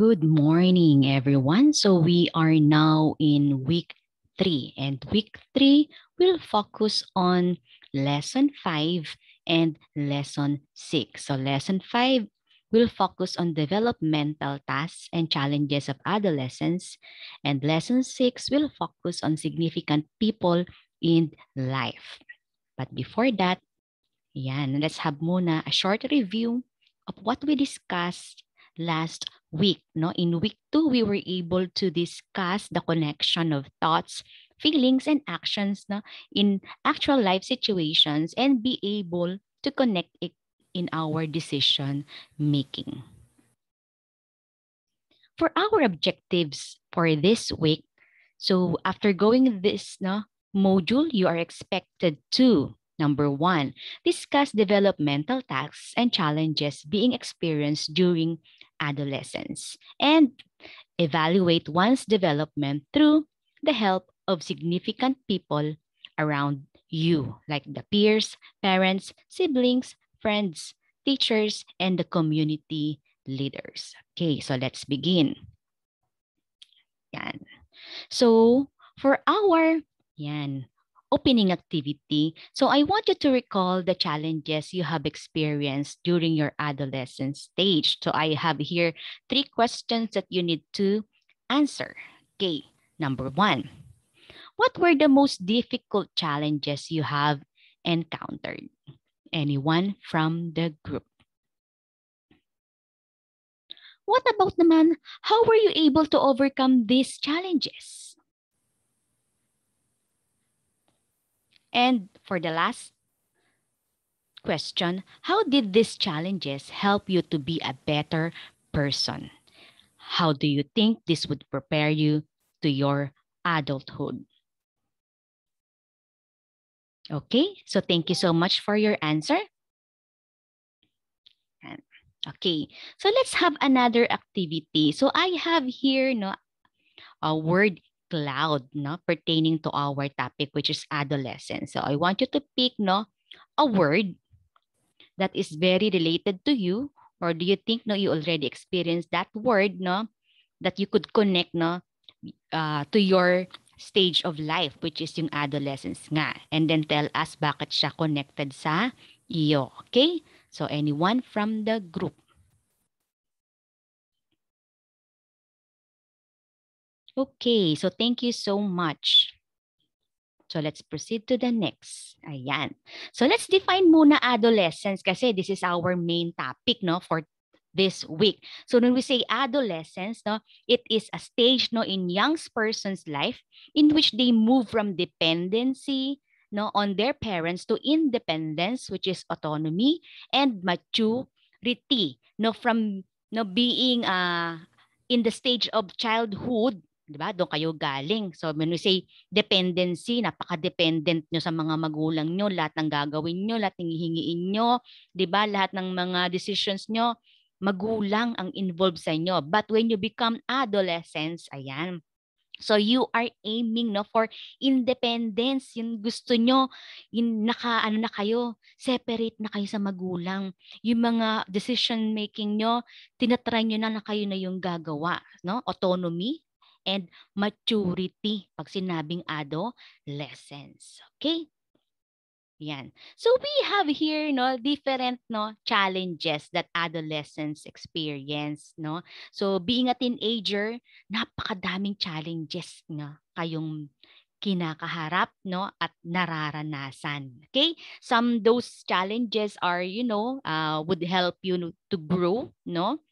Good morning, everyone. So we are now in week three, and week three will focus on lesson five and lesson six. So lesson five will focus on developmental tasks and challenges of adolescents, and lesson six will focus on significant people in life. But before that, yan, let's have muna a short review of what we discussed last week. No? In week two, we were able to discuss the connection of thoughts, feelings, and actions no? in actual life situations and be able to connect it in our decision making. For our objectives for this week, so after going this no, module, you are expected to Number one, discuss developmental tasks and challenges being experienced during adolescence and evaluate one's development through the help of significant people around you, like the peers, parents, siblings, friends, teachers, and the community leaders. Okay, so let's begin. Yan. So for our, yan, opening activity. So I want you to recall the challenges you have experienced during your adolescent stage. So I have here three questions that you need to answer. Okay, number one, what were the most difficult challenges you have encountered? Anyone from the group? What about the man? how were you able to overcome these challenges? And for the last question, how did these challenges help you to be a better person? How do you think this would prepare you to your adulthood? Okay, so thank you so much for your answer. Okay, so let's have another activity. So I have here no, a word cloud no pertaining to our topic which is adolescence. So I want you to pick no a word that is very related to you or do you think no you already experienced that word no that you could connect no uh, to your stage of life which is yung adolescence nga and then tell us bakit siya connected sa iyo. Okay? So anyone from the group Okay, so thank you so much. So let's proceed to the next. Ayan. So let's define muna adolescence kasi this is our main topic no for this week. So when we say adolescence, no, it is a stage no in young person's life in which they move from dependency no on their parents to independence which is autonomy and maturity no from no being uh, in the stage of childhood 'di ba? Doon kayo galing. So when we say dependency, napaka-dependent nyo sa mga magulang nyo, lahat ng gagawin nyo, lahat ng hihingiin nyo, 'di ba? Lahat ng mga decisions nyo, magulang ang involved sa inyo. But when you become adolescents, ayan, So you are aiming no for independence, yung gusto nyo, yung naka ano na kayo, separate na kayo sa magulang. Yung mga decision making nyo, tinatry nyo na na kayo na yung gagawa, no? Autonomy, and maturity. Pag sinabing adolescence. Okay? Yan. So we have here no different no challenges that adolescents experience no. So being a teenager, napakadaming challenges nga kayong kinakaharap no at nararanasan. Okay? Some those challenges are you know uh, would help you to grow no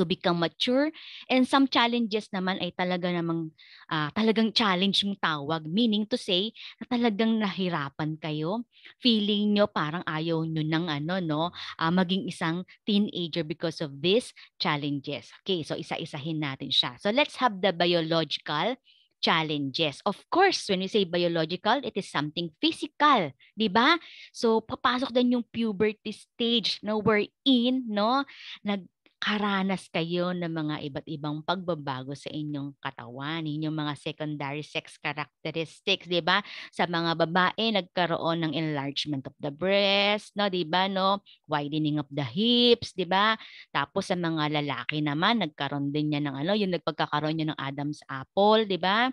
to become mature. And some challenges naman ay talaga namang uh, talagang challenge yung tawag. Meaning to say na talagang nahirapan kayo. Feeling nyo parang ayaw nyo ng ano, no? Uh, maging isang teenager because of these challenges. Okay, so isa-isahin natin siya. So let's have the biological challenges. Of course, when we say biological, it is something physical, 'di ba? So papasok din yung puberty stage no wherein no nag karanas kayo ng mga iba't ibang pagbabago sa inyong katawan, inyong mga secondary sex characteristics, 'di ba? Sa mga babae nagkaroon ng enlargement of the breast, no, 'di ba, no? Widening of the hips, 'di ba? Tapos sa mga lalaki naman nagkaroon din niya ng ano, yung nagpagkakaroon niya ng Adam's apple, 'di ba?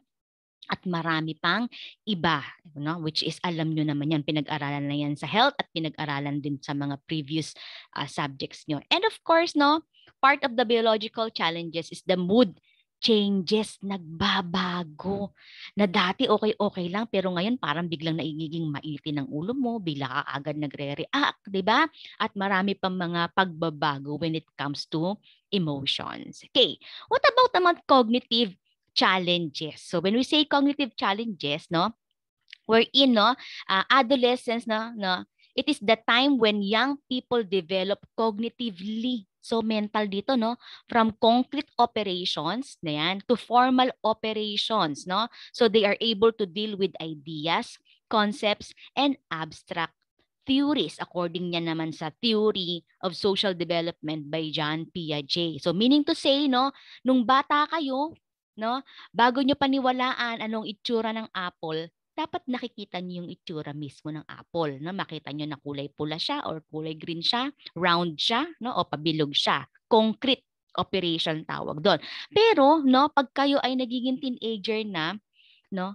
at marami pang iba no which is alam nyo naman yan pinag-aralan na yan sa health at pinag-aralan din sa mga previous uh, subjects nyo and of course no part of the biological challenges is the mood changes, nagbabago. Hmm. Na dati okay-okay lang, pero ngayon parang biglang naigiging maiti ng ulo mo, bigla ka agad nagre-react, di ba? At marami pang mga pagbabago when it comes to emotions. Okay, what about naman cognitive challenges? So when we say cognitive challenges, no, we're in, no, uh, ah, adolescence, no, no, it is the time when young people develop cognitively So mental dito no, from concrete operations na yan, to formal operations no. So they are able to deal with ideas, concepts and abstract theories according niya naman sa theory of social development by John Piaget. So meaning to say no, nung bata kayo, no, bago niyo paniwalaan anong itsura ng apple, dapat nakikita niyo yung itsura mismo ng apple. No? Makita niyo na kulay pula siya or kulay green siya, round siya no? o pabilog siya. Concrete operation tawag doon. Pero no, pag kayo ay nagiging teenager na, no,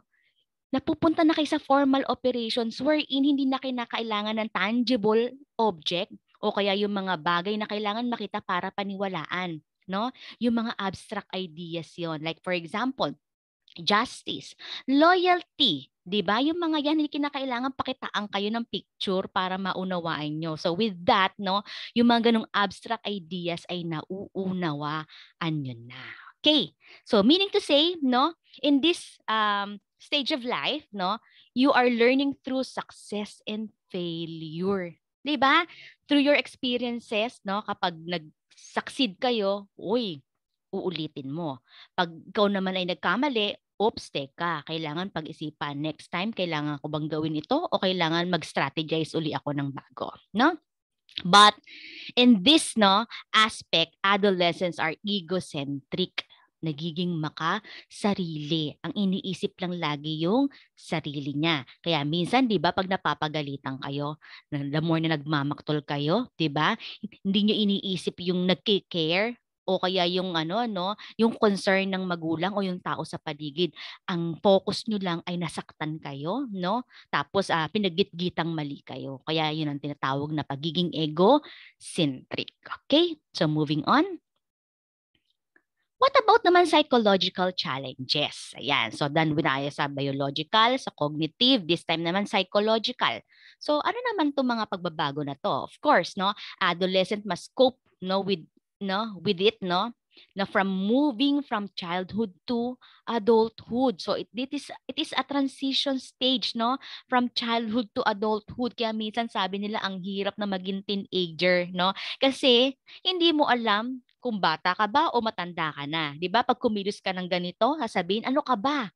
napupunta na kayo sa formal operations wherein hindi na kinakailangan ng tangible object o kaya yung mga bagay na kailangan makita para paniwalaan, no? Yung mga abstract ideas 'yon. Like for example, justice, loyalty, 'Di ba? Yung mga yan hindi kinakailangan pakitaan kayo ng picture para maunawaan nyo. So with that, no, yung mga ganung abstract ideas ay nauunawaan nyo na. Okay. So meaning to say, no, in this um, stage of life, no, you are learning through success and failure. 'Di ba? Through your experiences, no, kapag nag-succeed kayo, uy, uulitin mo. Pag ikaw naman ay nagkamali, oops, teka, kailangan pag-isipan. Next time, kailangan ko bang gawin ito o kailangan mag-strategize uli ako ng bago? No? But in this no aspect, adolescents are egocentric nagiging maka sarili. Ang iniisip lang lagi yung sarili niya. Kaya minsan, 'di ba, pag napapagalitan kayo, the more na nagmamaktol kayo, 'di ba? Hindi niyo iniisip yung nagki-care o kaya yung ano no, yung concern ng magulang o yung tao sa paligid. Ang focus nyo lang ay nasaktan kayo, no? Tapos uh, pinagitgitang mali kayo. Kaya yun ang tinatawag na pagiging ego-centric. Okay? So moving on. What about naman psychological challenges? Ayan, so done with tayo sa biological, sa cognitive, this time naman psychological. So ano naman 'tong mga pagbabago na to? Of course, no, adolescent must cope no with no with it no na from moving from childhood to adulthood so it, it is it is a transition stage no from childhood to adulthood kaya minsan sabi nila ang hirap na maging teenager no kasi hindi mo alam kung bata ka ba o matanda ka na 'di ba pag kumilos ka ng ganito sasabihin ano ka ba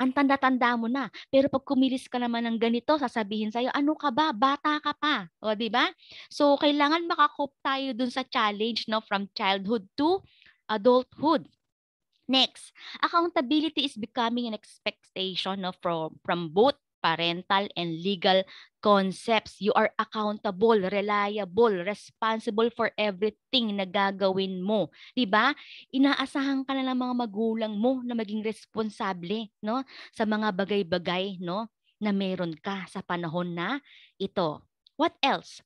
ang tanda-tanda mo na. Pero pag kumilis ka naman ng ganito, sasabihin sa'yo, ano ka ba? Bata ka pa. O, di ba? So, kailangan makakop tayo dun sa challenge no, from childhood to adulthood. Next, accountability is becoming an expectation no, from, from both parental and legal concepts. You are accountable, reliable, responsible for everything na gagawin mo. 'Di ba? Inaasahan ka na ng mga magulang mo na maging responsable, no? Sa mga bagay-bagay, no? na meron ka sa panahon na ito. What else?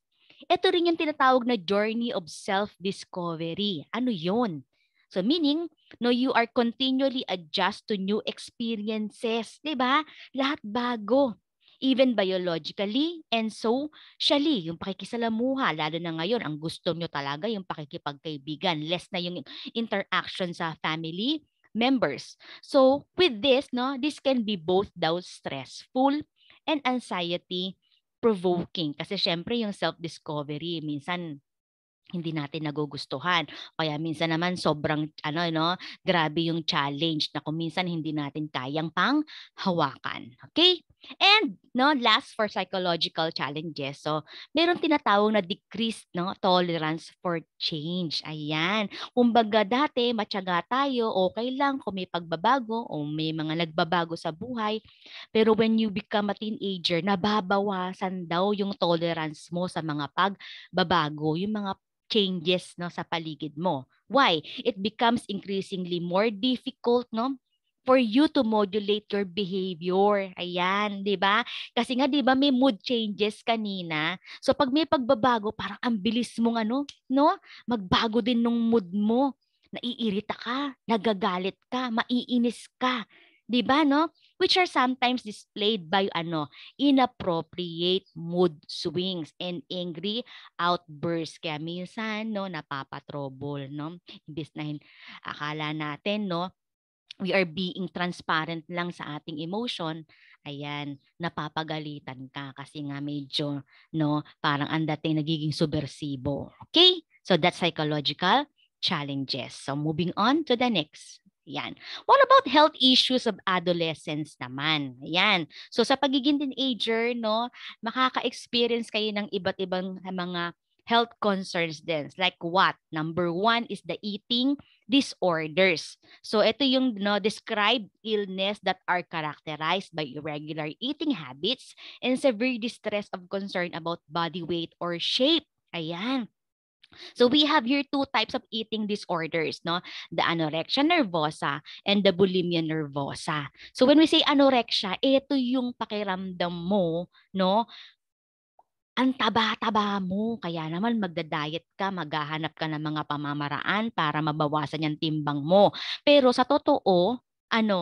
Ito rin yung tinatawag na journey of self-discovery. Ano yon? So meaning, no, you are continually adjust to new experiences, 'di ba? Lahat bago even biologically and socially. Yung pakikisalamuha, lalo na ngayon, ang gusto nyo talaga yung pakikipagkaibigan. Less na yung interaction sa family members. So with this, no, this can be both daw stressful and anxiety provoking. Kasi syempre yung self-discovery, minsan hindi natin nagugustuhan. Kaya minsan naman sobrang ano no, grabe yung challenge na kung minsan hindi natin kayang pang hawakan. Okay? And no, last for psychological challenges. So, meron tinatawag na decreased no tolerance for change. Ayan. Kumbaga dati matyaga tayo, okay lang kung may pagbabago o may mga nagbabago sa buhay. Pero when you become a teenager, nababawasan daw yung tolerance mo sa mga pagbabago, yung mga changes no sa paligid mo. Why? It becomes increasingly more difficult no for you to modulate your behavior. Ayan, 'di ba? Kasi nga 'di ba may mood changes kanina. So pag may pagbabago, parang ang bilis mong ano, no? Magbago din nung mood mo. Naiirita ka, nagagalit ka, maiinis ka. 'Di ba, no? which are sometimes displayed by ano, inappropriate mood swings and angry outbursts. Kaya minsan, no, napapatrobol, no? Ibig na akala natin, no, we are being transparent lang sa ating emotion, ayan, napapagalitan ka kasi nga medyo, no, parang ang dating nagiging subversibo. Okay? So that's psychological challenges. So moving on to the next. Yan. What about health issues of adolescence naman? Yan. So sa pagiging teenager, no, makaka-experience kayo ng iba't ibang mga health concerns din. Like what? Number one is the eating disorders. So ito yung no, describe illness that are characterized by irregular eating habits and severe distress of concern about body weight or shape. Ayan. So we have here two types of eating disorders, no? The anorexia nervosa and the bulimia nervosa. So when we say anorexia, ito yung pakiramdam mo, no? ang taba-taba mo. Kaya naman magda-diet ka, maghahanap ka ng mga pamamaraan para mabawasan yung timbang mo. Pero sa totoo, ano,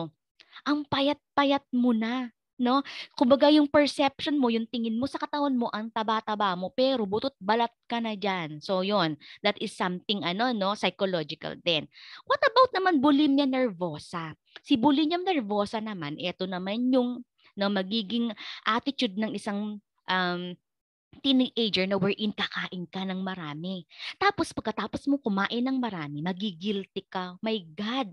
ang payat-payat mo na no? Kumbaga yung perception mo, yung tingin mo sa katawan mo ang taba-taba mo pero butot balat ka na diyan. So yon, that is something ano no, psychological din. What about naman bulimia nervosa? Si bulimia nervosa naman, ito naman yung no magiging attitude ng isang um, teenager na wherein kakain ka ng marami. Tapos pagkatapos mo kumain ng marami, magigilty ka. My God,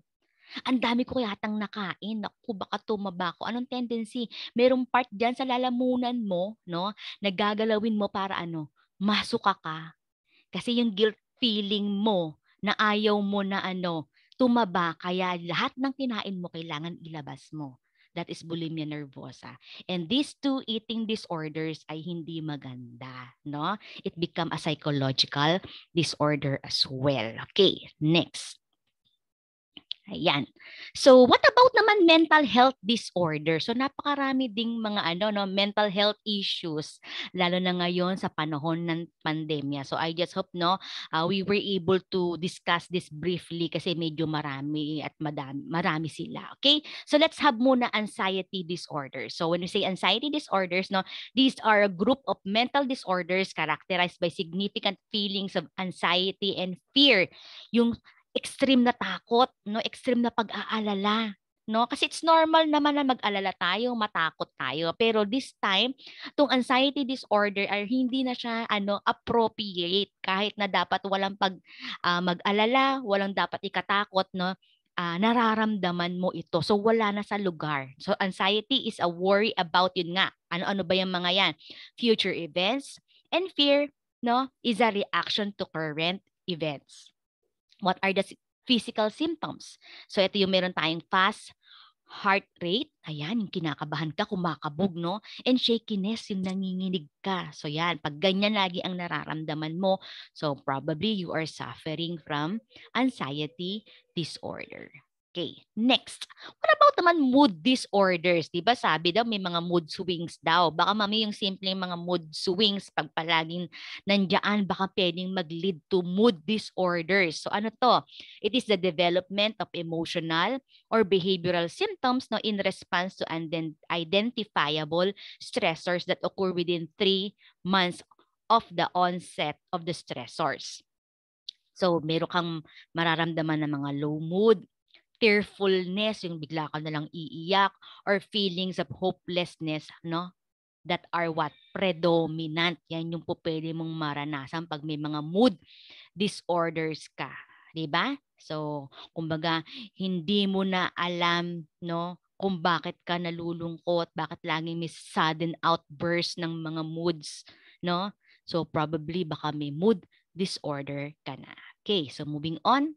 ang dami ko yatang nakain. Naku, baka tumaba ko. Anong tendency? Merong part dyan sa lalamunan mo, no? Nagagalawin mo para ano? Masuka ka. Kasi yung guilt feeling mo na ayaw mo na ano, tumaba. Kaya lahat ng kinain mo kailangan ilabas mo. That is bulimia nervosa. And these two eating disorders ay hindi maganda, no? It become a psychological disorder as well. Okay, next. Ayan. So what about naman mental health disorder? So napakarami ding mga ano no mental health issues lalo na ngayon sa panahon ng pandemya. So I just hope no uh, we were able to discuss this briefly kasi medyo marami at madami, marami sila. Okay? So let's have muna anxiety disorders. So when we say anxiety disorders no these are a group of mental disorders characterized by significant feelings of anxiety and fear. Yung extreme na takot, no? Extreme na pag-aalala, no? Kasi it's normal naman na mag-alala tayo, matakot tayo. Pero this time, tong anxiety disorder ay hindi na siya ano appropriate kahit na dapat walang pag uh, mag-alala, walang dapat ikatakot, no? Uh, nararamdaman mo ito. So wala na sa lugar. So anxiety is a worry about yun nga. Ano-ano ba yung mga yan? Future events and fear, no? Is a reaction to current events. What are the physical symptoms? So ito yung meron tayong fast heart rate, ayan, yung kinakabahan ka, kumakabog, no? And shakiness, yung nanginginig ka. So yan, pag ganyan lagi ang nararamdaman mo, so probably you are suffering from anxiety disorder. Okay, next. What about naman mood disorders? Di ba sabi daw may mga mood swings daw. Baka mami yung simpleng mga mood swings pag palaging nandiyan, baka pwedeng mag to mood disorders. So ano to? It is the development of emotional or behavioral symptoms no, in response to identifiable stressors that occur within three months of the onset of the stressors. So meron kang mararamdaman ng mga low mood, tearfulness, yung bigla ka na lang iiyak, or feelings of hopelessness, no? That are what? Predominant. Yan yung po pwede mong maranasan pag may mga mood disorders ka. di ba? So, kumbaga, hindi mo na alam, no? kung bakit ka nalulungkot, bakit laging may sudden outburst ng mga moods, no? So probably baka may mood disorder ka na. Okay, so moving on.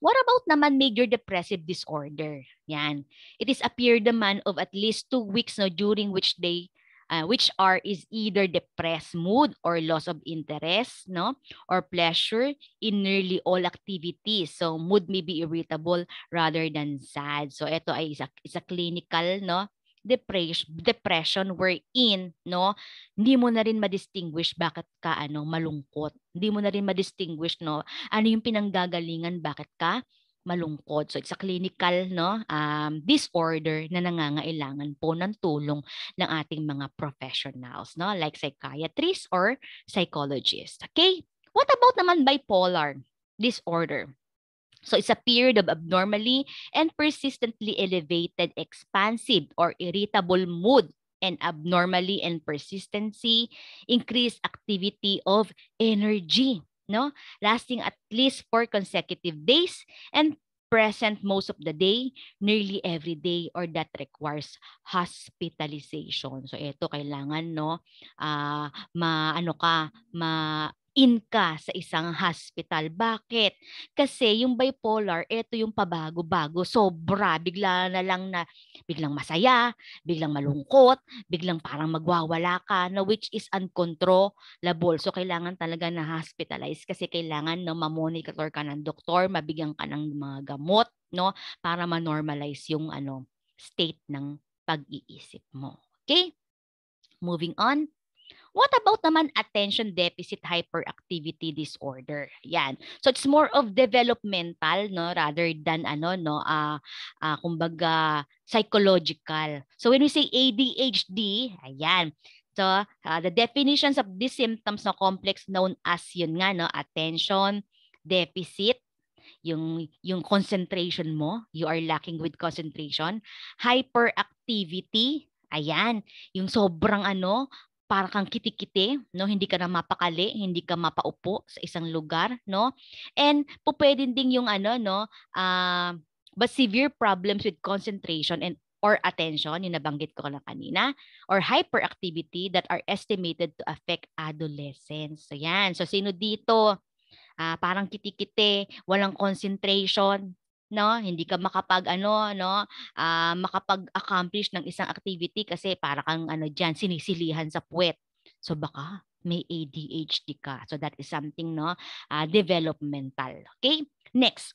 What about naman major depressive disorder? Yan. It is a period naman of at least two weeks no, during which they uh, which are is either depressed mood or loss of interest no or pleasure in nearly all activities so mood may be irritable rather than sad so ito ay isa, isa clinical no depression, depression we're in, no? Hindi mo na rin ma-distinguish bakit ka ano, malungkot. Hindi mo na rin ma-distinguish, no? Ano yung pinanggagalingan bakit ka malungkot. So it's a clinical no um, disorder na nangangailangan po ng tulong ng ating mga professionals no like psychiatrists or psychologists. Okay? What about naman bipolar disorder? So it's a period of abnormally and persistently elevated expansive or irritable mood and abnormally and persistency, increased activity of energy, no? Lasting at least four consecutive days and present most of the day, nearly every day, or that requires hospitalization. So ito kailangan no, uh, maano ka, ma in ka sa isang hospital. Bakit? Kasi yung bipolar, ito yung pabago-bago. Sobra, bigla na lang na, biglang masaya, biglang malungkot, biglang parang magwawala ka, na which is uncontrollable. So, kailangan talaga na hospitalize kasi kailangan na mamonitor ka ng doktor, mabigyan ka ng mga gamot, no? Para ma-normalize yung ano, state ng pag-iisip mo. Okay? Moving on. What about naman attention deficit hyperactivity disorder? Yan. So it's more of developmental no rather than ano no uh, uh kumbaga psychological. So when we say ADHD, ayan, So, uh, the definitions of these symptoms na complex known as yun nga, no, attention, deficit, yung, yung concentration mo, you are lacking with concentration, hyperactivity, ayan, yung sobrang ano, para kang kitikiti, no? Hindi ka na mapakali, hindi ka mapaupo sa isang lugar, no? And po pwede ding yung ano, no, uh, ah, but severe problems with concentration and or attention, yung nabanggit ko lang kanina, or hyperactivity that are estimated to affect adolescents. So yan. So sino dito? Uh, parang kitikite, walang concentration, no hindi ka makapag ano no uh, makapag-accomplish ng isang activity kasi para kang ano diyan sinisilihan sa puwet so baka may ADHD ka so that is something no uh, developmental okay next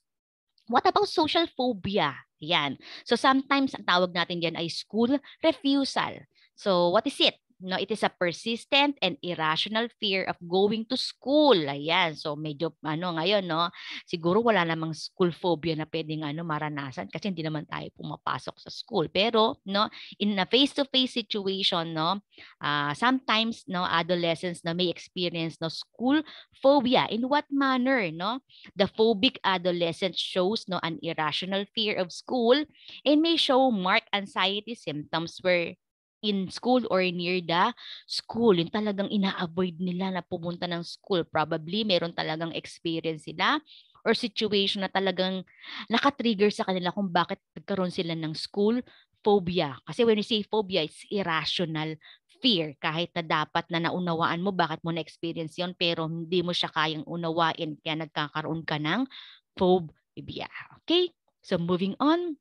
What about social phobia? Yan. So sometimes ang tawag natin diyan ay school refusal. So what is it? No, it is a persistent and irrational fear of going to school. Ayan. So medyo ano ngayon, no? Siguro wala namang school phobia na pwedeng ano maranasan kasi hindi naman tayo pumapasok sa school. Pero, no, in a face-to-face situation, no, uh, sometimes no adolescents na no, may experience no school phobia. In what manner, no? The phobic adolescent shows no an irrational fear of school and may show marked anxiety symptoms where in school or near the school. Yung talagang ina-avoid nila na pumunta ng school. Probably meron talagang experience sila or situation na talagang nakatrigger sa kanila kung bakit nagkaroon sila ng school phobia. Kasi when you say phobia, it's irrational fear kahit na dapat na naunawaan mo bakit mo na-experience yon pero hindi mo siya kayang unawain kaya nagkakaroon ka ng phobia. Okay? So moving on.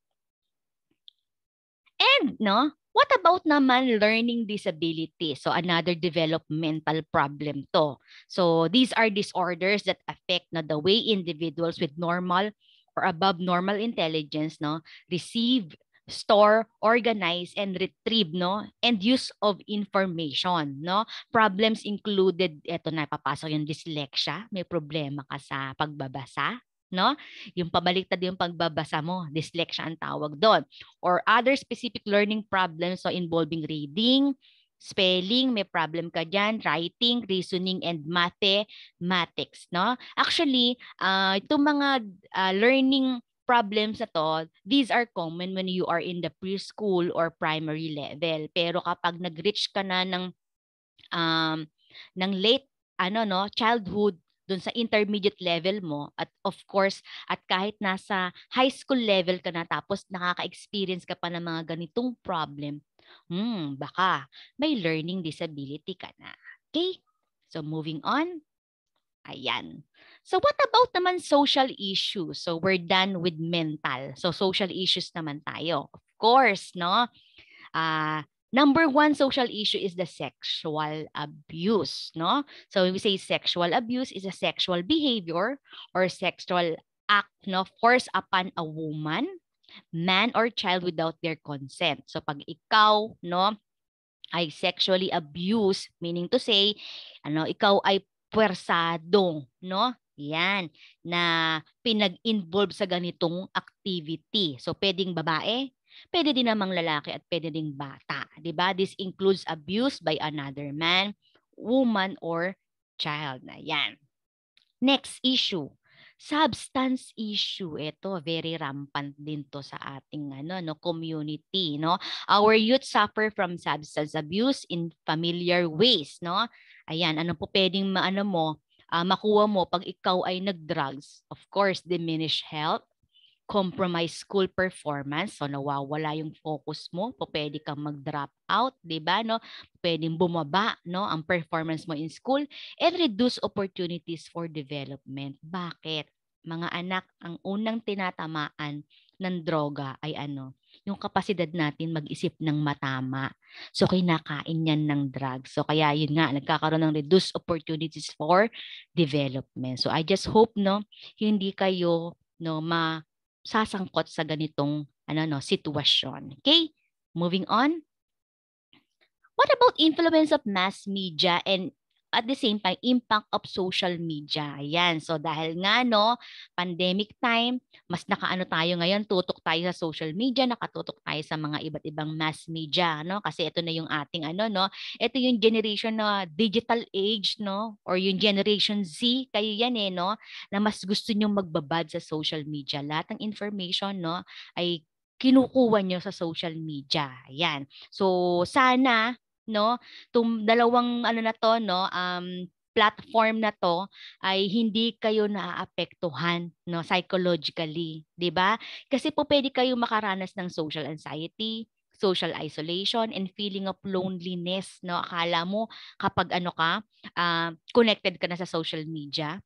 And no, What about naman learning disability? So another developmental problem to. So these are disorders that affect na the way individuals with normal or above normal intelligence no receive store, organize, and retrieve, no? And use of information, no? Problems included, eto na, papasok yung dyslexia, may problema ka sa pagbabasa, no? Yung pabaliktad yung pagbabasa mo, dyslexia ang tawag doon. Or other specific learning problems so involving reading, spelling, may problem ka dyan, writing, reasoning, and mathematics, no? Actually, uh, itong mga uh, learning problems na to, these are common when you are in the preschool or primary level. Pero kapag nag-reach ka na ng um, ng late ano no childhood doon sa intermediate level mo at of course at kahit nasa high school level ka na tapos nakaka-experience ka pa ng mga ganitong problem, hmm, baka may learning disability ka na. Okay? So moving on. Ayan. So what about naman social issues? So we're done with mental. So social issues naman tayo. Of course, no? Uh, number one social issue is the sexual abuse, no? So when we say sexual abuse is a sexual behavior or sexual act no force upon a woman, man or child without their consent. So pag ikaw, no, ay sexually abused, meaning to say, ano, ikaw ay puwersado, no? Yan, na pinag-involve sa ganitong activity. So, pwedeng babae, Pwede din namang lalaki at pwede ding bata. ba? Diba? This includes abuse by another man, woman, or child. Na yan. Next issue. Substance issue. Ito, very rampant din to sa ating ano, no, community. No? Our youth suffer from substance abuse in familiar ways. No? Ayan, ano po pwedeng ano mo, uh, makuha mo pag ikaw ay nag-drugs. Of course, diminished health, compromise school performance. So nawawala yung focus mo, pwede kang mag-drop out, 'di ba, no? Pwedeng bumaba, no, ang performance mo in school and reduce opportunities for development. Bakit? Mga anak, ang unang tinatamaan ng droga ay ano? Yung kapasidad natin mag-isip ng matama. So kinakain yan ng drugs. So kaya yun nga, nagkakaroon ng reduced opportunities for development. So I just hope no, hindi kayo no ma sasangkot sa ganitong ano no sitwasyon. Okay? Moving on. What about influence of mass media and at the same time, impact of social media. Ayan. So dahil nga no, pandemic time, mas nakaano tayo ngayon, tutok tayo sa social media, nakatutok tayo sa mga iba't ibang mass media, no? Kasi ito na yung ating ano, no? Ito yung generation na digital age, no? Or yung generation Z, kayo yan eh, no? Na mas gusto niyo magbabad sa social media. Lahat ng information, no, ay kinukuha nyo sa social media. Ayan. So, sana no? Tum dalawang ano na to, no? Um, platform na to ay hindi kayo naaapektuhan no psychologically, 'di ba? Kasi po pwede kayo makaranas ng social anxiety, social isolation and feeling of loneliness no akala mo kapag ano ka uh, connected ka na sa social media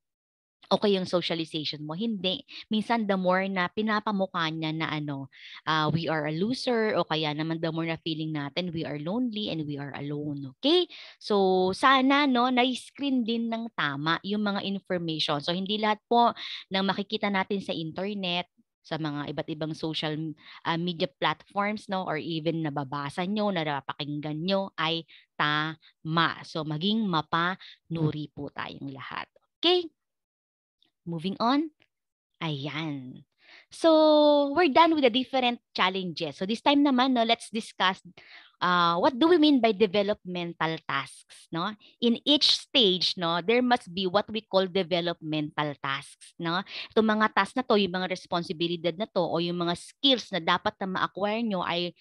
okay yung socialization mo. Hindi. Minsan, the more na pinapamukha niya na ano, uh, we are a loser o kaya naman the more na feeling natin we are lonely and we are alone. Okay? So, sana no, na-screen din ng tama yung mga information. So, hindi lahat po ng makikita natin sa internet sa mga iba't ibang social uh, media platforms no or even nababasa nyo, napapakinggan nyo ay tama. So maging mapanuri po tayong lahat. Okay? Moving on. Ayan. So, we're done with the different challenges. So, this time naman, no, let's discuss uh, what do we mean by developmental tasks, no? In each stage, no, there must be what we call developmental tasks, no? Itong mga tasks na to, yung mga responsibilidad na to, o yung mga skills na dapat na ma-acquire nyo ay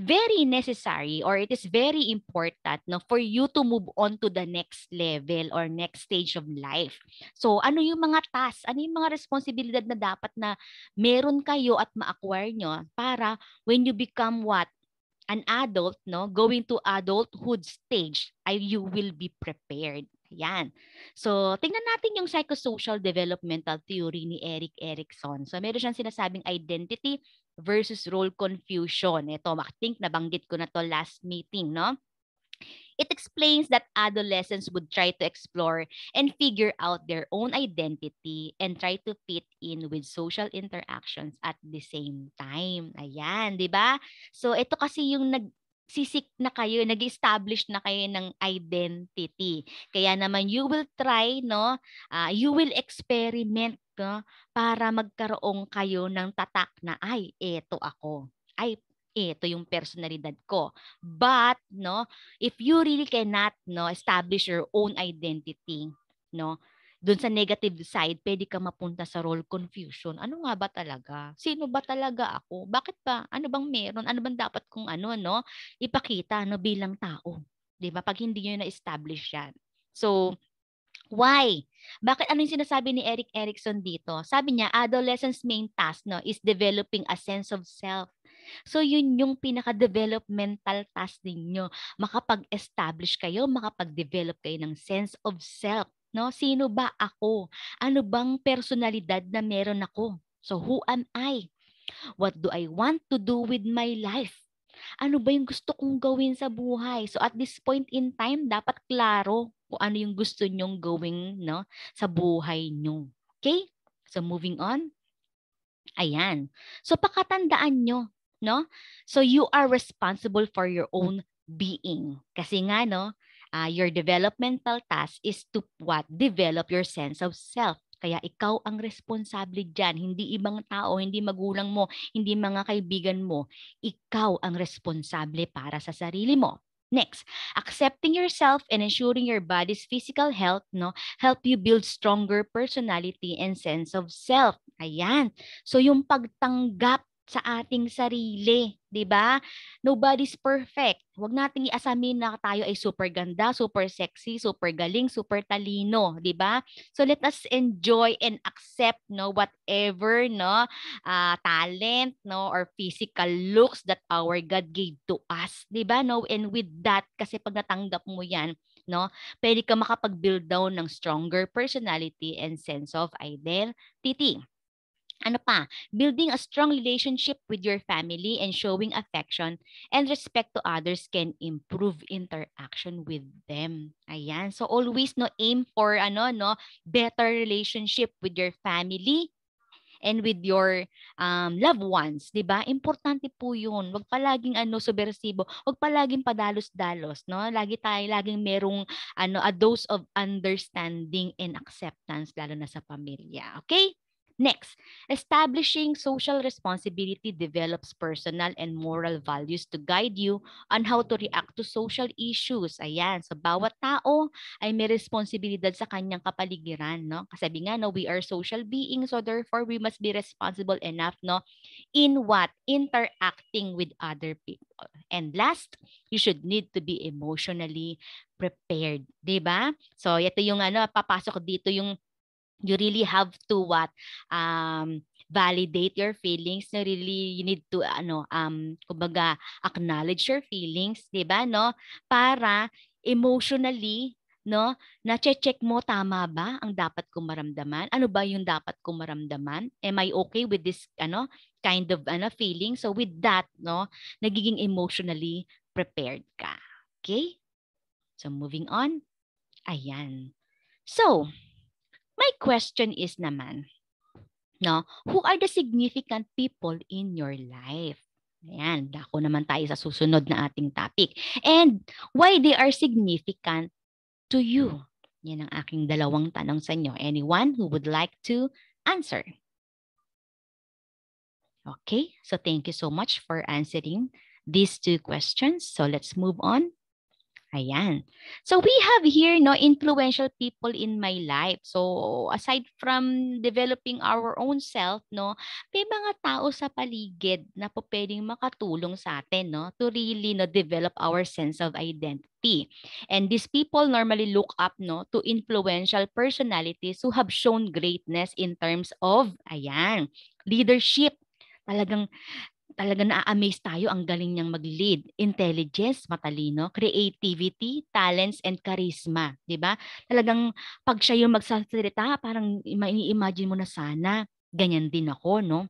very necessary or it is very important no for you to move on to the next level or next stage of life. So ano yung mga tasks, ano yung mga responsibilidad na dapat na meron kayo at ma-acquire nyo para when you become what an adult no going to adulthood stage, I, you will be prepared. Ayan. So, tingnan natin yung psychosocial developmental theory ni Eric Erickson. So, meron siyang sinasabing identity versus role confusion. Ito, I think nabanggit ko na to last meeting, no? It explains that adolescents would try to explore and figure out their own identity and try to fit in with social interactions at the same time. Ayan, di ba? So ito kasi yung nag sisik na kayo, nag establish na kayo ng identity. Kaya naman you will try, no? Uh, you will experiment, no? Para magkaroon kayo ng tatak na ay eto ako. Ay ito yung personalidad ko. But, no, if you really cannot, no, establish your own identity, no, doon sa negative side, pwede ka mapunta sa role confusion. Ano nga ba talaga? Sino ba talaga ako? Bakit ba? Ano bang meron? Ano bang dapat kong ano, no? Ipakita, no, bilang tao. 'Di ba Pag hindi niyo na-establish yan. So, Why? Bakit ano yung sinasabi ni Eric Erickson dito? Sabi niya, adolescence main task no, is developing a sense of self. So yun yung pinaka-developmental task ninyo. Makapag-establish kayo, makapag-develop kayo ng sense of self. No? Sino ba ako? Ano bang personalidad na meron ako? So who am I? What do I want to do with my life? Ano ba yung gusto kong gawin sa buhay? So at this point in time, dapat klaro kung ano yung gusto nyong gawin no, sa buhay nyo. Okay? So moving on. Ayan. So pakatandaan nyo, no? So you are responsible for your own being. Kasi nga, no, uh, your developmental task is to what? Develop your sense of self. Kaya ikaw ang responsable dyan. Hindi ibang tao, hindi magulang mo, hindi mga kaibigan mo. Ikaw ang responsable para sa sarili mo. Next, accepting yourself and ensuring your body's physical health no, help you build stronger personality and sense of self. Ayan. So yung pagtanggap sa ating sarili, 'di ba? Nobody's perfect. Huwag nating iasamin na tayo ay super ganda, super sexy, super galing, super talino, 'di ba? So let us enjoy and accept no whatever no uh, talent no or physical looks that our God gave to us, 'di ba? No and with that kasi pag natanggap mo 'yan, no? Pwede ka makapag-build down ng stronger personality and sense of identity ano pa, building a strong relationship with your family and showing affection and respect to others can improve interaction with them. Ayan. So always no aim for ano no better relationship with your family and with your um, loved ones, 'di ba? Importante po 'yun. Huwag palaging ano subversibo, huwag palaging padalos-dalos, no? Lagi tayo laging merong ano a dose of understanding and acceptance lalo na sa pamilya. Okay? Next, establishing social responsibility develops personal and moral values to guide you on how to react to social issues. Ayan, so bawat tao ay may responsibilidad sa kanyang kapaligiran, no? Kasabi nga, no, we are social beings, so therefore we must be responsible enough, no? In what? Interacting with other people. And last, you should need to be emotionally prepared, 'di ba? So ito yung ano, papasok dito yung you really have to what um validate your feelings na really you need to ano um kumbaga acknowledge your feelings 'di ba no para emotionally no na check mo tama ba ang dapat kong maramdaman ano ba yung dapat kong maramdaman am i okay with this ano kind of ano feeling so with that no nagiging emotionally prepared ka okay so moving on ayan so My question is naman, no, who are the significant people in your life? Ayan, dako naman tayo sa susunod na ating topic. And why they are significant to you? Yan ang aking dalawang tanong sa inyo. Anyone who would like to answer? Okay, so thank you so much for answering these two questions. So let's move on Ayan. So we have here no influential people in my life. So aside from developing our own self, no, may mga tao sa paligid na po pwedeng makatulong sa atin, no, to really no develop our sense of identity. And these people normally look up no to influential personalities who have shown greatness in terms of ayan, leadership. Talagang talaga na-amaze tayo ang galing niyang mag-lead. Intelligence, matalino, creativity, talents, and charisma. ba? Diba? Talagang pag siya yung magsasalita, parang ma-imagine mo na sana. Ganyan din ako, no?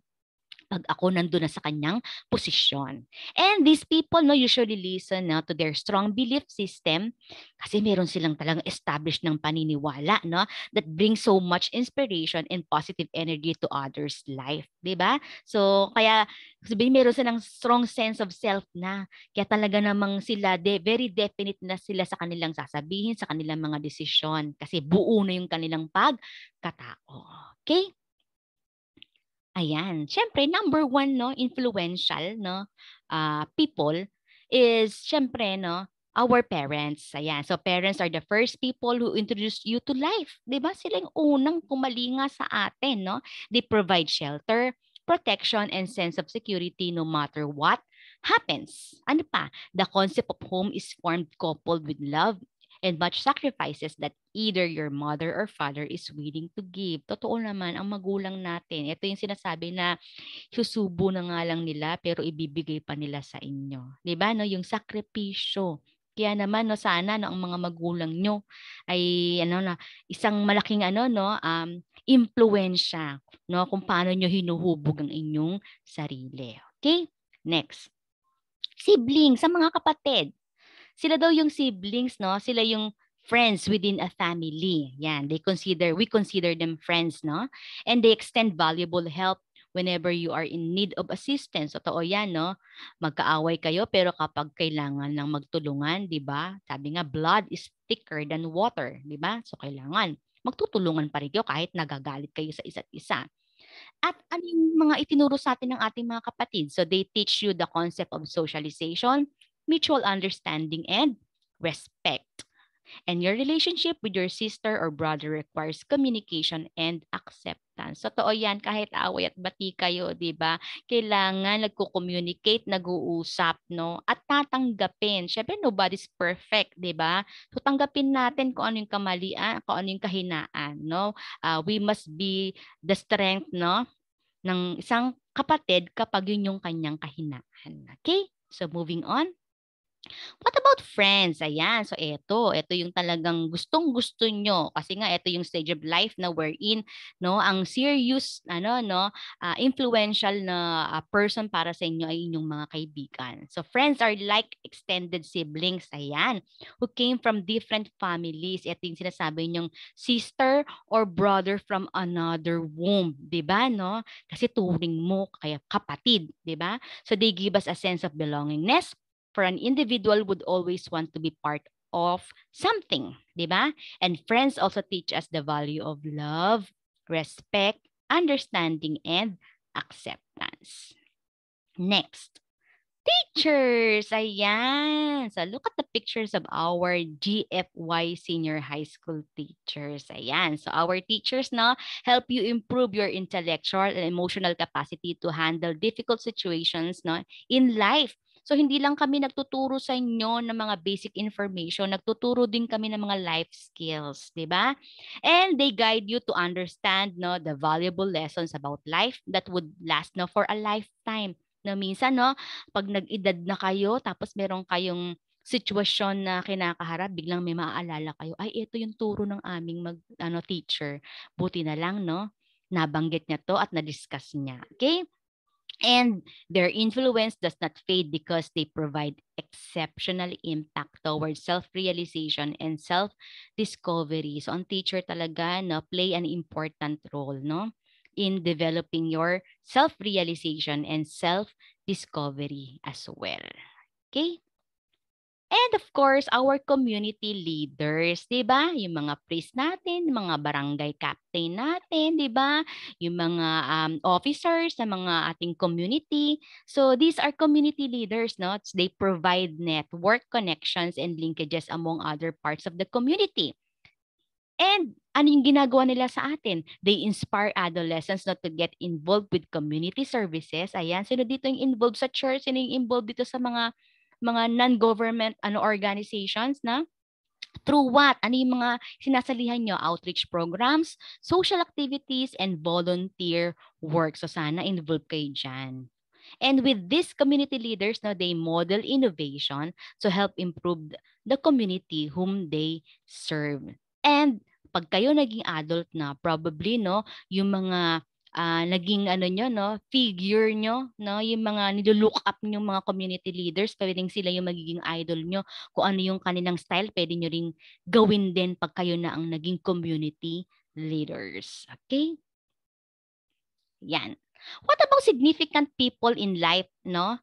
pag ako nandun na sa kanyang posisyon. And these people no usually listen no, to their strong belief system kasi meron silang talagang established ng paniniwala no that brings so much inspiration and positive energy to others' life, 'di ba? So kaya sabihin meron silang strong sense of self na kaya talaga namang sila de, very definite na sila sa kanilang sasabihin, sa kanilang mga desisyon kasi buo na yung kanilang pagkatao. Okay? Ayan. Siyempre, number one, no, influential, no, uh, people is, siyempre, no, our parents. Ayan. So, parents are the first people who introduce you to life. ba diba? Sila yung unang kumalinga sa atin, no? They provide shelter, protection, and sense of security no matter what happens. Ano pa? The concept of home is formed coupled with love and much sacrifices that either your mother or father is willing to give. Totoo naman, ang magulang natin, ito yung sinasabi na susubo na nga lang nila pero ibibigay pa nila sa inyo. ba diba, no? Yung sakripisyo kaya naman no sana no ang mga magulang nyo ay ano na isang malaking ano no um impluwensya no kung paano nyo hinuhubog ang inyong sarili. Okay? Next. Sibling sa mga kapatid sila daw yung siblings, no? Sila yung friends within a family. Yan, they consider, we consider them friends, no? And they extend valuable help whenever you are in need of assistance. Totoo yan, no? Magkaaway kayo pero kapag kailangan ng magtulungan, di ba? Sabi nga, blood is thicker than water, di ba? So kailangan magtutulungan pa rin kayo kahit nagagalit kayo sa isa't isa. At ano yung mga itinuro sa atin ng ating mga kapatid? So they teach you the concept of socialization, mutual understanding, and respect. And your relationship with your sister or brother requires communication and acceptance. So, totoo yan, kahit away at bati kayo, di ba? Kailangan nagko-communicate, nag-uusap, no? At tatanggapin. Siyempre, nobody's perfect, di ba? So, tanggapin natin kung ano yung kamalian, kung ano yung kahinaan, no? Uh, we must be the strength, no? ng isang kapatid kapag yun yung kanyang kahinaan. Okay? So, moving on. What about friends? Ayan, so ito, ito yung talagang gustong-gusto nyo kasi nga ito yung stage of life na we're in, no? Ang serious ano no, uh, influential na uh, person para sa inyo ay inyong mga kaibigan. So friends are like extended siblings, ayan, who came from different families. Ito yung sinasabi nyong sister or brother from another womb, 'di ba, no? Kasi turing mo kaya kapatid, 'di ba? So they give us a sense of belongingness, for an individual would always want to be part of something, di ba? And friends also teach us the value of love, respect, understanding, and acceptance. Next, teachers. Ayan. So look at the pictures of our GFY senior high school teachers. Ayan. So our teachers no help you improve your intellectual and emotional capacity to handle difficult situations no, in life So hindi lang kami nagtuturo sa inyo ng mga basic information, nagtuturo din kami ng mga life skills, 'di ba? And they guide you to understand no the valuable lessons about life that would last no for a lifetime. No minsan no, pag nag-edad na kayo tapos meron kayong sitwasyon na kinakaharap, biglang may maaalala kayo, ay ito yung turo ng aming mag ano teacher. Buti na lang no, nabanggit niya to at na-discuss niya. Okay? and their influence does not fade because they provide exceptional impact towards self-realization and self-discovery. So, ang teacher talaga na play an important role, no? in developing your self-realization and self-discovery as well. Okay? And of course, our community leaders, 'di ba? Yung mga priest natin, mga barangay captain natin, 'di ba? Yung mga um, officers sa mga ating community. So these are community leaders, no? They provide network connections and linkages among other parts of the community. And ano yung ginagawa nila sa atin? They inspire adolescents not to get involved with community services. Ayan, sino dito yung involved sa church? Sino yung involved dito sa mga mga non-government ano organizations na Through what? Ano yung mga sinasalihan nyo? Outreach programs, social activities, and volunteer work. So sana involved kayo dyan. And with these community leaders, no, they model innovation to help improve the community whom they serve. And pag kayo naging adult na, probably no, yung mga uh, naging ano nyo, no, figure nyo, no, yung mga nilook up nyo mga community leaders, pwedeng sila yung magiging idol nyo. Kung ano yung kanilang style, pwede nyo ring gawin din pag kayo na ang naging community leaders. Okay? Yan. What about significant people in life, no?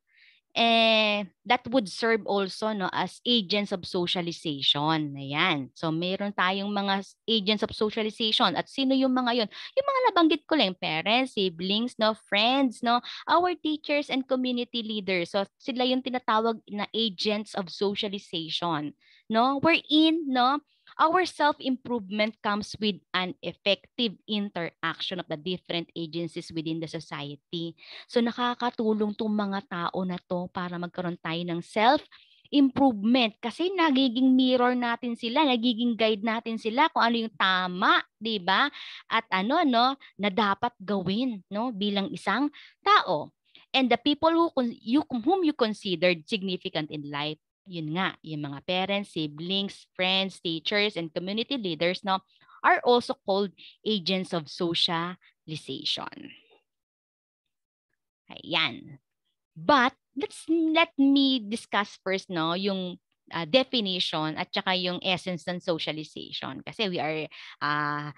eh, that would serve also no, as agents of socialization. Ayan. So meron tayong mga agents of socialization. At sino yung mga yon? Yung mga nabanggit ko lang, parents, siblings, no, friends, no, our teachers and community leaders. So sila yung tinatawag na agents of socialization. No? We're in, no, our self-improvement comes with an effective interaction of the different agencies within the society. So nakakatulong tong mga tao na to para magkaroon tayo ng self improvement kasi nagiging mirror natin sila, nagiging guide natin sila kung ano yung tama, 'di ba? At ano no na dapat gawin, no, bilang isang tao and the people who you whom you considered significant in life yun nga, yung mga parents, siblings, friends, teachers, and community leaders no, are also called agents of socialization. Ayan. But let's let me discuss first no yung uh, definition at saka yung essence ng socialization kasi we are uh,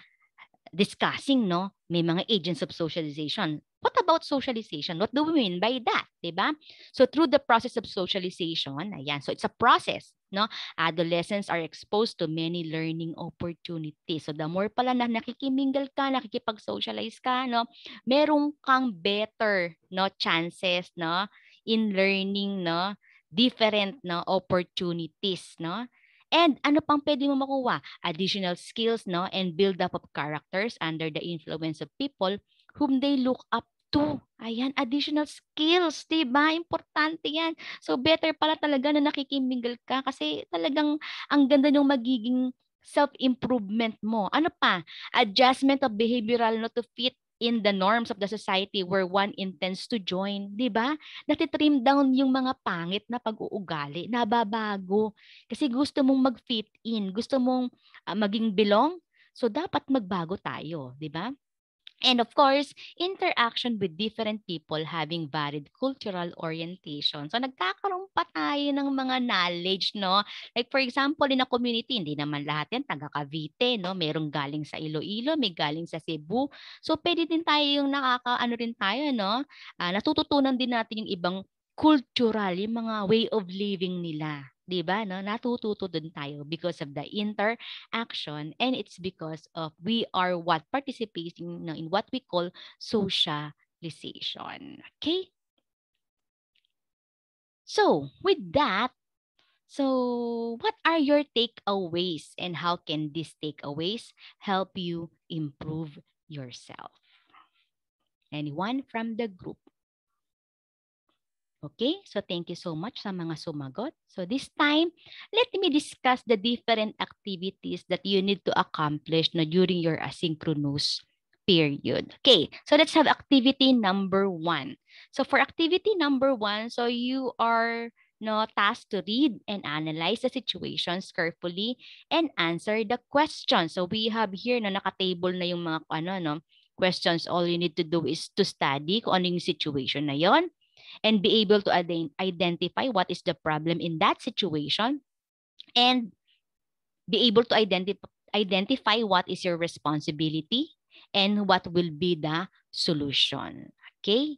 discussing no may mga agents of socialization What about socialization? What do we mean by that? Diba? So through the process of socialization, ayan, so it's a process. No? Adolescents are exposed to many learning opportunities. So the more pala na nakikimingle ka, nakikipag-socialize ka, no? merong kang better no, chances no? in learning no? different no? opportunities. No? And ano pang pwede mo makuha? Additional skills no? and build up of characters under the influence of people whom they look up to. Ayan, additional skills, di ba? Importante yan. So, better pala talaga na nakikimingle ka kasi talagang ang ganda ng magiging self-improvement mo. Ano pa? Adjustment of behavioral not to fit in the norms of the society where one intends to join. Di ba? Natitrim down yung mga pangit na pag-uugali, nababago. Kasi gusto mong mag-fit in, gusto mong uh, maging belong, so dapat magbago tayo, di ba? And of course, interaction with different people having varied cultural orientation. So nagkakaroon pa tayo ng mga knowledge, no? Like for example, in a community, hindi naman lahat yan taga Cavite, no? Merong galing sa Iloilo, may galing sa Cebu. So pwede din tayo yung nakaka, ano rin tayo, no? Uh, natututunan din natin yung ibang cultural, yung mga way of living nila. 'di ba no natututo din tayo because of the interaction and it's because of we are what participating no, in what we call socialization okay so with that so what are your takeaways and how can these takeaways help you improve yourself anyone from the group Okay, so thank you so much sa mga sumagot. So this time, let me discuss the different activities that you need to accomplish no, during your asynchronous period. Okay, so let's have activity number one. So for activity number one, so you are no tasked to read and analyze the situations carefully and answer the questions. So we have here no nakatable na yung mga ano no questions all you need to do is to study kung ano yung situation na yon and be able to identify what is the problem in that situation and be able to identify identify what is your responsibility and what will be the solution. Okay?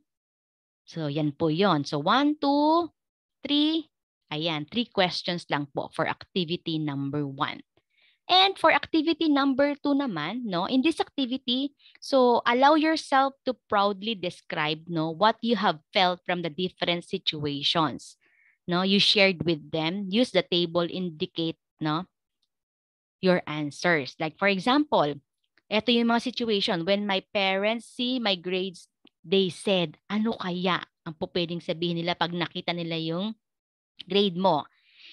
So, yan po yon. So, 1 2 3 Ayan, three questions lang po for activity number 1 And for activity number two naman, no, in this activity, so allow yourself to proudly describe no, what you have felt from the different situations no, you shared with them. Use the table indicate no, your answers. Like for example, eto yung mga situation. When my parents see my grades, they said, ano kaya ang pwedeng sabihin nila pag nakita nila yung grade mo?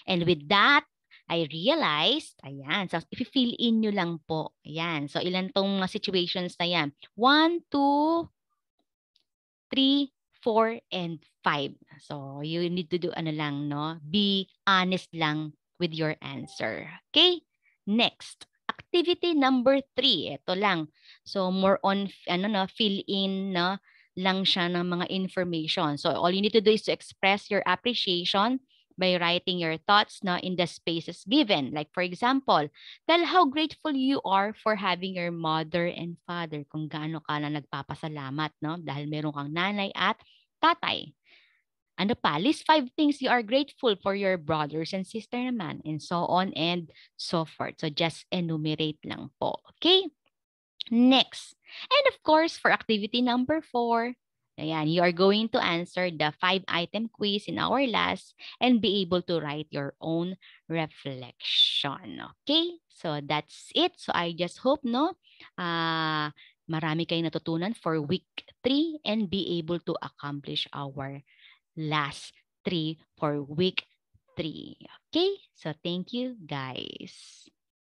And with that, I realized, ayan, so if you fill in nyo lang po, ayan. So ilan tong situations na yan? 1, 2, 3, 4, and 5. So you need to do ano lang, no? Be honest lang with your answer. Okay? Next, activity number 3. Ito lang. So more on, ano no, fill in, no? lang siya ng mga information. So all you need to do is to express your appreciation by writing your thoughts no, in the spaces given. Like for example, tell how grateful you are for having your mother and father kung gaano ka na nagpapasalamat no? dahil meron kang nanay at tatay. Ano pa? List five things you are grateful for your brothers and sister naman and so on and so forth. So just enumerate lang po. Okay? Next. And of course, for activity number four, Ayan, you are going to answer the five-item quiz in our last and be able to write your own reflection. Okay? So, that's it. So, I just hope, no, uh, marami kayong natutunan for week 3 and be able to accomplish our last 3 for week 3. Okay? So, thank you, guys.